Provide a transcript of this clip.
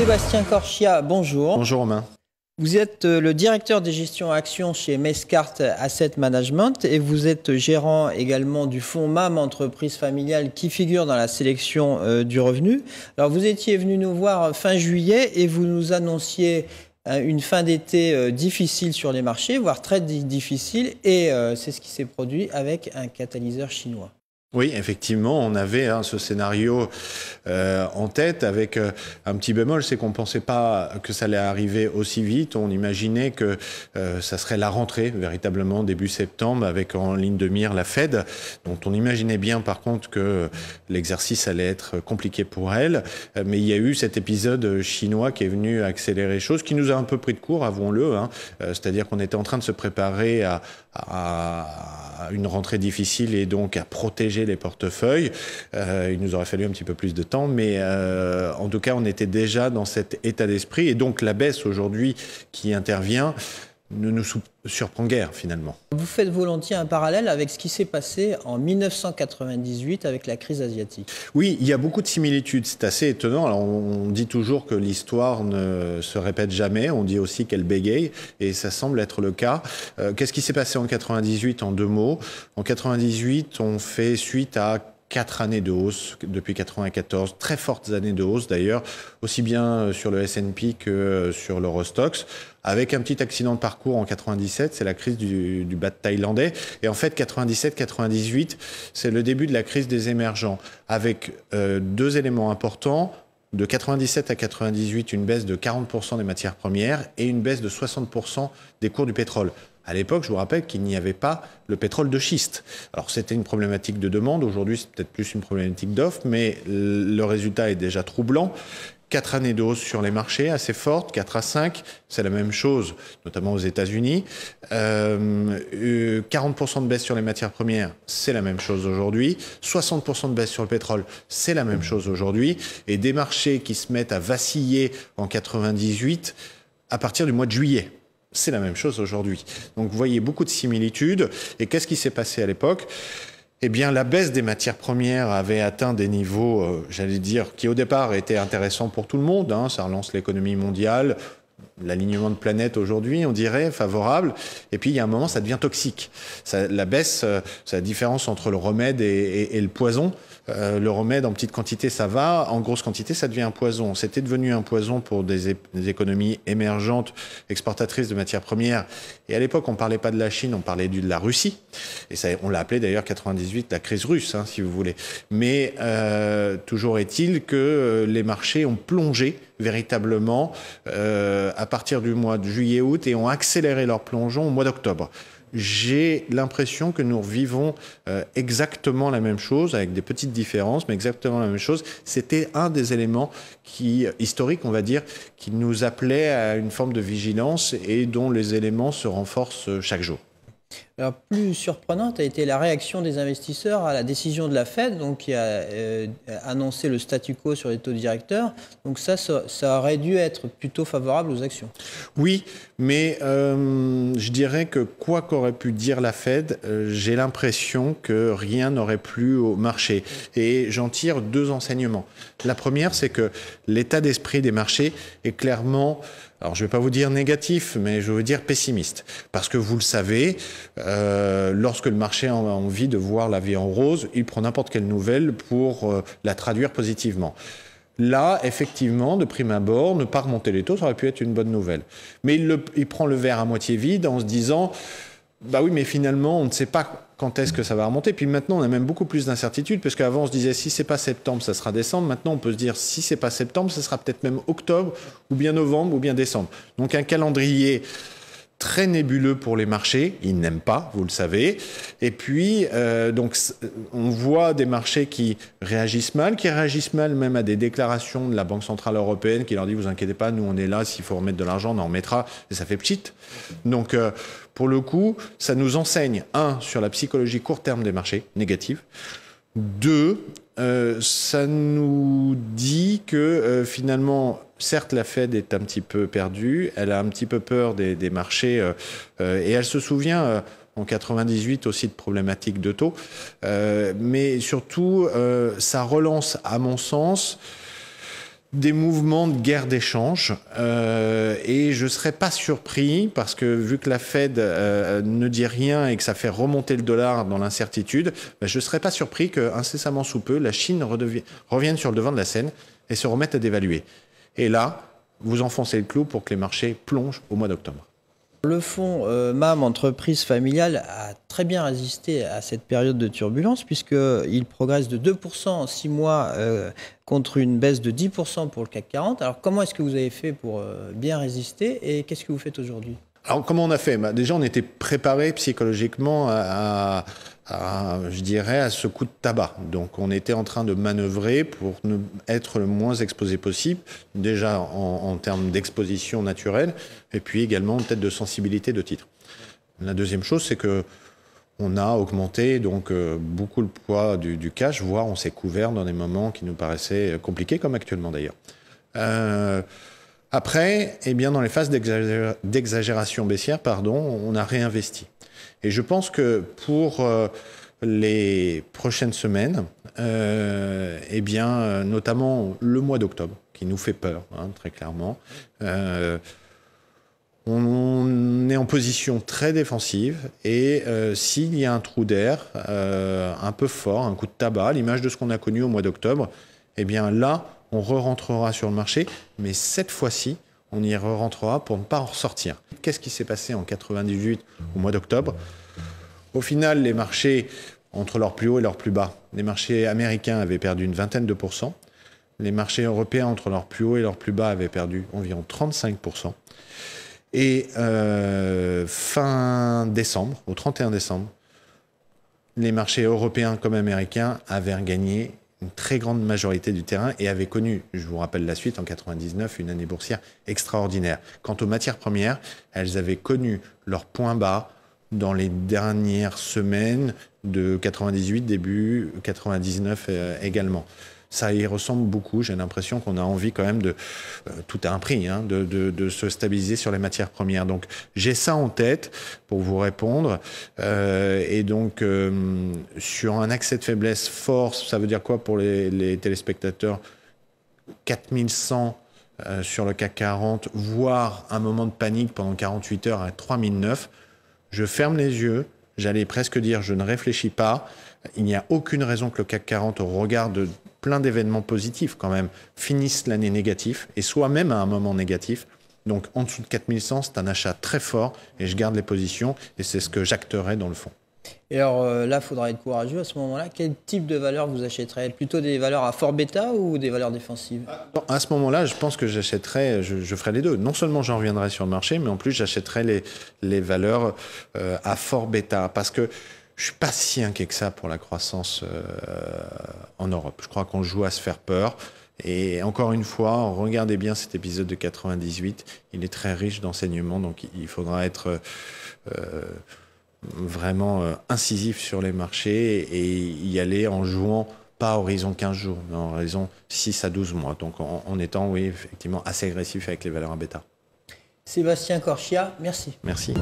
Sébastien Corchia, bonjour. Bonjour Romain. Vous êtes euh, le directeur des gestions actions chez Mescart Asset Management et vous êtes gérant également du fonds MAM entreprise familiale qui figure dans la sélection euh, du revenu. Alors vous étiez venu nous voir fin juillet et vous nous annonciez euh, une fin d'été difficile sur les marchés, voire très difficile et c'est ce qui s'est produit avec un catalyseur chinois. Oui, effectivement, on avait hein, ce scénario euh, en tête avec euh, un petit bémol, c'est qu'on ne pensait pas que ça allait arriver aussi vite. On imaginait que euh, ça serait la rentrée, véritablement début septembre, avec en ligne de mire la Fed, dont on imaginait bien par contre que l'exercice allait être compliqué pour elle. Mais il y a eu cet épisode chinois qui est venu accélérer les choses, qui nous a un peu pris de court, avouons-le. Hein. C'est-à-dire qu'on était en train de se préparer à une rentrée difficile et donc à protéger les portefeuilles. Euh, il nous aurait fallu un petit peu plus de temps, mais euh, en tout cas, on était déjà dans cet état d'esprit. Et donc, la baisse aujourd'hui qui intervient, ne nous surprend guère finalement. Vous faites volontiers un parallèle avec ce qui s'est passé en 1998 avec la crise asiatique. Oui, il y a beaucoup de similitudes, c'est assez étonnant. Alors on dit toujours que l'histoire ne se répète jamais, on dit aussi qu'elle bégaye et ça semble être le cas. Euh, qu'est-ce qui s'est passé en 98 en deux mots En 98, on fait suite à quatre années de hausse depuis 1994, très fortes années de hausse d'ailleurs, aussi bien euh, sur le S&P que euh, sur l'Eurostox, avec un petit accident de parcours en 97, c'est la crise du, du BAT thaïlandais, et en fait 97-98, c'est le début de la crise des émergents, avec euh, deux éléments importants de 97 à 98 une baisse de 40% des matières premières et une baisse de 60% des cours du pétrole. À l'époque, je vous rappelle qu'il n'y avait pas le pétrole de schiste. Alors c'était une problématique de demande, aujourd'hui c'est peut-être plus une problématique d'offre, mais le résultat est déjà troublant. 4 années de hausse sur les marchés assez fortes, 4 à 5, c'est la même chose, notamment aux États-Unis. 40% euh, euh, de baisse sur les matières premières, c'est la même chose aujourd'hui. 60% de baisse sur le pétrole, c'est la même chose aujourd'hui. Et des marchés qui se mettent à vaciller en 98 à partir du mois de juillet. C'est la même chose aujourd'hui. Donc vous voyez beaucoup de similitudes. Et qu'est-ce qui s'est passé à l'époque eh bien, la baisse des matières premières avait atteint des niveaux, euh, j'allais dire, qui au départ étaient intéressants pour tout le monde. Hein. ça relance l'économie mondiale, l'alignement de planète aujourd'hui, on dirait, favorable. Et puis, il y a un moment, ça devient toxique. Ça, la baisse, euh, c'est la différence entre le remède et, le poison. Euh, le remède, en petite quantité, ça va. En grosse quantité, ça devient un poison. C'était devenu un poison pour des, économies émergentes, exportatrices de matières premières. Et à l'époque, on ne parlait pas de la Chine, on parlait de la Russie. Et ça, on l'a appelé d'ailleurs 98 la crise russe, hein, si vous voulez. Mais euh, toujours est-il que les marchés ont plongé véritablement euh, à partir du mois de juillet-août et ont accéléré leur plongeon au mois d'octobre. J'ai l'impression que nous vivons euh, exactement la même chose, avec des petites différences, mais exactement la même chose. C'était un des éléments qui, euh, historiques, on va dire, qui nous appelait à une forme de vigilance et dont les éléments se renforcent chaque jour. Alors, plus surprenante a été la réaction des investisseurs à la décision de la Fed, donc, qui a euh, annoncé le statu quo sur les taux directeurs. Donc ça, ça, aurait dû être plutôt favorable aux actions. Oui, mais euh, je dirais que quoi qu'aurait pu dire la Fed, euh, j'ai l'impression que rien n'aurait plus au marché. Et j'en tire deux enseignements. La première, c'est que l'état d'esprit des marchés est clairement alors je ne vais pas vous dire négatif, mais je veux dire pessimiste. Parce que vous le savez, euh, lorsque le marché a envie de voir la vie en rose, il prend n'importe quelle nouvelle pour euh, la traduire positivement. Là, effectivement, de prime abord, ne pas remonter les taux, ça aurait pu être une bonne nouvelle. Mais il, le, il prend le verre à moitié vide en se disant, bah oui, mais finalement, on ne sait pas quand est-ce que ça va remonter. Puis maintenant, on a même beaucoup plus d'incertitudes, parce qu'avant, on se disait si c'est pas septembre, ça sera décembre. Maintenant, on peut se dire si c'est pas septembre, ça sera peut-être même octobre, ou bien novembre, ou bien décembre. Donc un calendrier très nébuleux pour les marchés. Ils n'aiment pas, vous le savez. Et puis, euh, donc, on voit des marchés qui réagissent mal, qui réagissent mal même à des déclarations de la Banque Centrale Européenne qui leur dit, vous inquiétez pas, nous, on est là, s'il faut remettre de l'argent, on en mettra. Et ça fait petite. Donc, euh, pour le coup, ça nous enseigne, un, sur la psychologie court terme des marchés, négative. Deux, euh, ça nous dit que euh, finalement, certes, la Fed est un petit peu perdue, elle a un petit peu peur des, marchés euh, et elle se souvient en 98 aussi de problématiques de taux, mais surtout, ça relance, à mon sens, des mouvements de guerre d'échange euh, et je ne serais pas surpris parce que vu que la Fed euh, ne dit rien et que ça fait remonter le dollar dans l'incertitude, ben, je ne serais pas surpris que incessamment sous peu la Chine revienne sur le devant de la scène et se remette à dévaluer. Et là, vous enfoncez le clou pour que les marchés plongent au mois d'octobre. Le fonds euh, MAM, entreprise familiale, a très bien résisté à cette période de turbulence puisqu'il progresse de 2% en 6 mois euh, contre une baisse de 10% pour le CAC 40. Alors comment est-ce que vous avez fait pour euh, bien résister et qu'est-ce que vous faites aujourd'hui alors comment on a fait bah, Déjà on était préparé psychologiquement à, je dirais, à ce coup de tabac. Donc on était en train de manœuvrer pour être le moins exposé possible, déjà en, termes d'exposition naturelle, et puis également peut-être de sensibilité de titre. La deuxième chose, c'est que on a augmenté donc euh, beaucoup le poids du, cash, voire on s'est couvert dans des moments qui nous paraissaient compliqués, comme actuellement d'ailleurs. Euh, après, eh bien, dans les phases d'exagération baissière, pardon, on a réinvesti. Et je pense que pour euh, les prochaines semaines, euh, eh bien, notamment le mois d'octobre, qui nous fait peur, hein, très clairement, euh, on, est en position très défensive et s'il y a un trou d'air un peu fort, un coup de tabac, l'image de ce qu'on a connu au mois d'octobre, eh bien là, on re-rentrera sur le marché, mais cette fois-ci, on y rentrera pour ne pas en ressortir. Qu'est-ce qui s'est passé en 98 au mois d'octobre Au final, les marchés entre leurs plus hauts et leur plus bas. Les marchés américains avaient perdu une vingtaine de pourcents. Les marchés européens entre leurs plus hauts et leurs plus bas avaient perdu environ 35%. Et euh, fin décembre, au 31 décembre, les marchés européens comme américains avaient gagné une très grande majorité du terrain et avait connu, je vous rappelle la suite, en 99, une année boursière extraordinaire. Quant aux matières premières, elles avaient connu leur point bas dans les dernières semaines de 98, début 99 euh, également ça y ressemble beaucoup. J'ai l'impression qu'on a envie quand même de, euh, tout à un prix, hein, de, se stabiliser sur les matières premières. Donc j'ai ça en tête pour vous répondre. Euh, et donc euh, sur un accès de faiblesse force, ça veut dire quoi pour les, les téléspectateurs 4100 sur le CAC 40, voire un moment de panique pendant 48 heures à 3009. Je ferme les yeux, j'allais presque dire je ne réfléchis pas. Il n'y a aucune raison que le CAC 40, au regard de plein d'événements positifs quand même, finissent l'année négatif et soit même à un moment négatif. Donc en dessous de 4100, c'est un achat très fort et je garde les positions et c'est ce que j'acterai dans le fond. Et alors euh, là, il faudra être courageux à ce moment-là. Quel type de valeur vous achèterez Plutôt des valeurs à fort bêta ou des valeurs défensives À ce moment-là, je pense que j'achèterai, je, ferai les deux. Non seulement j'en reviendrai sur le marché, mais en plus j'achèterai les, les valeurs euh, à fort bêta. Parce que je suis pas si inquiet que ça pour la croissance euh, en Europe. Je crois qu'on joue à se faire peur. Et encore une fois, regardez bien cet épisode de 98. Il est très riche d'enseignements, donc il faudra être euh, vraiment euh, incisif sur les marchés et y aller en jouant pas horizon 15 jours, mais horizon 6 à 12 mois. Donc en, étant, oui, effectivement, assez agressif avec les valeurs à bêta. Sébastien Corchia, merci. Merci.